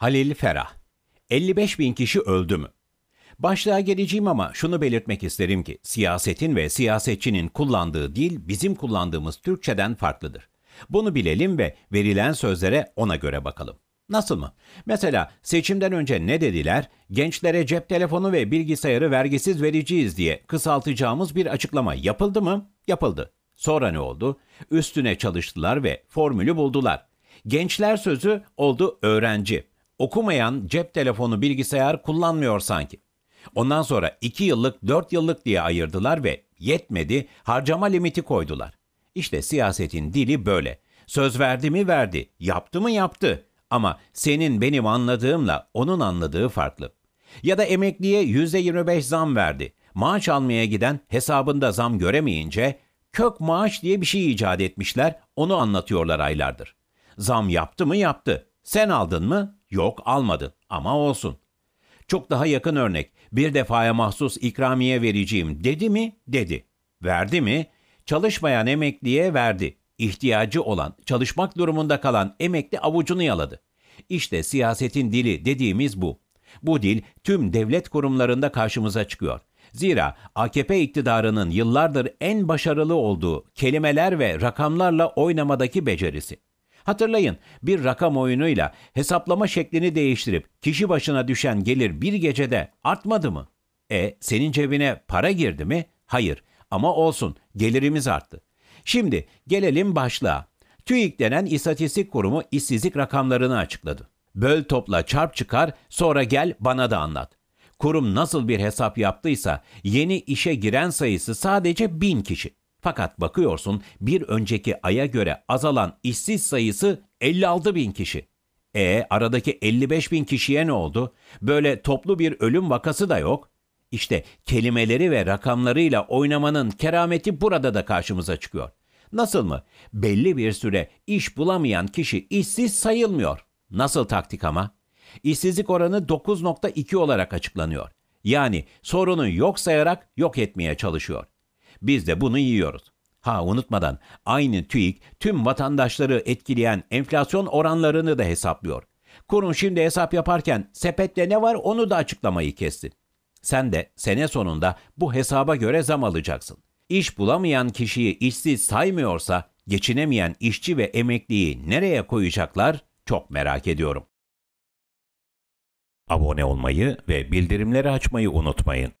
Halil Ferah 55 bin kişi öldü mü? Başlığa geleceğim ama şunu belirtmek isterim ki siyasetin ve siyasetçinin kullandığı dil bizim kullandığımız Türkçeden farklıdır. Bunu bilelim ve verilen sözlere ona göre bakalım. Nasıl mı? Mesela seçimden önce ne dediler? Gençlere cep telefonu ve bilgisayarı vergisiz vereceğiz diye kısaltacağımız bir açıklama yapıldı mı? Yapıldı. Sonra ne oldu? Üstüne çalıştılar ve formülü buldular. Gençler sözü oldu öğrenci. Okumayan cep telefonu bilgisayar kullanmıyor sanki. Ondan sonra 2 yıllık 4 yıllık diye ayırdılar ve yetmedi harcama limiti koydular. İşte siyasetin dili böyle. Söz verdi mi verdi, yaptı mı yaptı. Ama senin benim anladığımla onun anladığı farklı. Ya da emekliye %25 zam verdi. Maaş almaya giden hesabında zam göremeyince kök maaş diye bir şey icat etmişler, onu anlatıyorlar aylardır. Zam yaptı mı yaptı. Sen aldın mı? Yok almadı ama olsun. Çok daha yakın örnek. Bir defaya mahsus ikramiye vereceğim dedi mi? Dedi. Verdi mi? Çalışmayan emekliye verdi. İhtiyacı olan, çalışmak durumunda kalan emekli avucunu yaladı. İşte siyasetin dili dediğimiz bu. Bu dil tüm devlet kurumlarında karşımıza çıkıyor. Zira AKP iktidarının yıllardır en başarılı olduğu kelimeler ve rakamlarla oynamadaki becerisi. Hatırlayın bir rakam oyunuyla hesaplama şeklini değiştirip kişi başına düşen gelir bir gecede artmadı mı? E senin cebine para girdi mi? Hayır ama olsun gelirimiz arttı. Şimdi gelelim başlığa. TÜİK denen istatistik kurumu işsizlik rakamlarını açıkladı. Böl topla çarp çıkar sonra gel bana da anlat. Kurum nasıl bir hesap yaptıysa yeni işe giren sayısı sadece bin kişi. Fakat bakıyorsun bir önceki aya göre azalan işsiz sayısı 56 bin kişi. E aradaki 55 bin kişiye ne oldu? Böyle toplu bir ölüm vakası da yok. İşte kelimeleri ve rakamlarıyla oynamanın kerameti burada da karşımıza çıkıyor. Nasıl mı? Belli bir süre iş bulamayan kişi işsiz sayılmıyor. Nasıl taktik ama? İşsizlik oranı 9.2 olarak açıklanıyor. Yani sorunu yok sayarak yok etmeye çalışıyor. Biz de bunu yiyoruz. Ha unutmadan aynı TÜİK tüm vatandaşları etkileyen enflasyon oranlarını da hesaplıyor. Kurum şimdi hesap yaparken sepette ne var onu da açıklamayı kesti. Sen de sene sonunda bu hesaba göre zam alacaksın. İş bulamayan kişiyi işsiz saymıyorsa geçinemeyen işçi ve emekliyi nereye koyacaklar çok merak ediyorum. Abone olmayı ve bildirimleri açmayı unutmayın.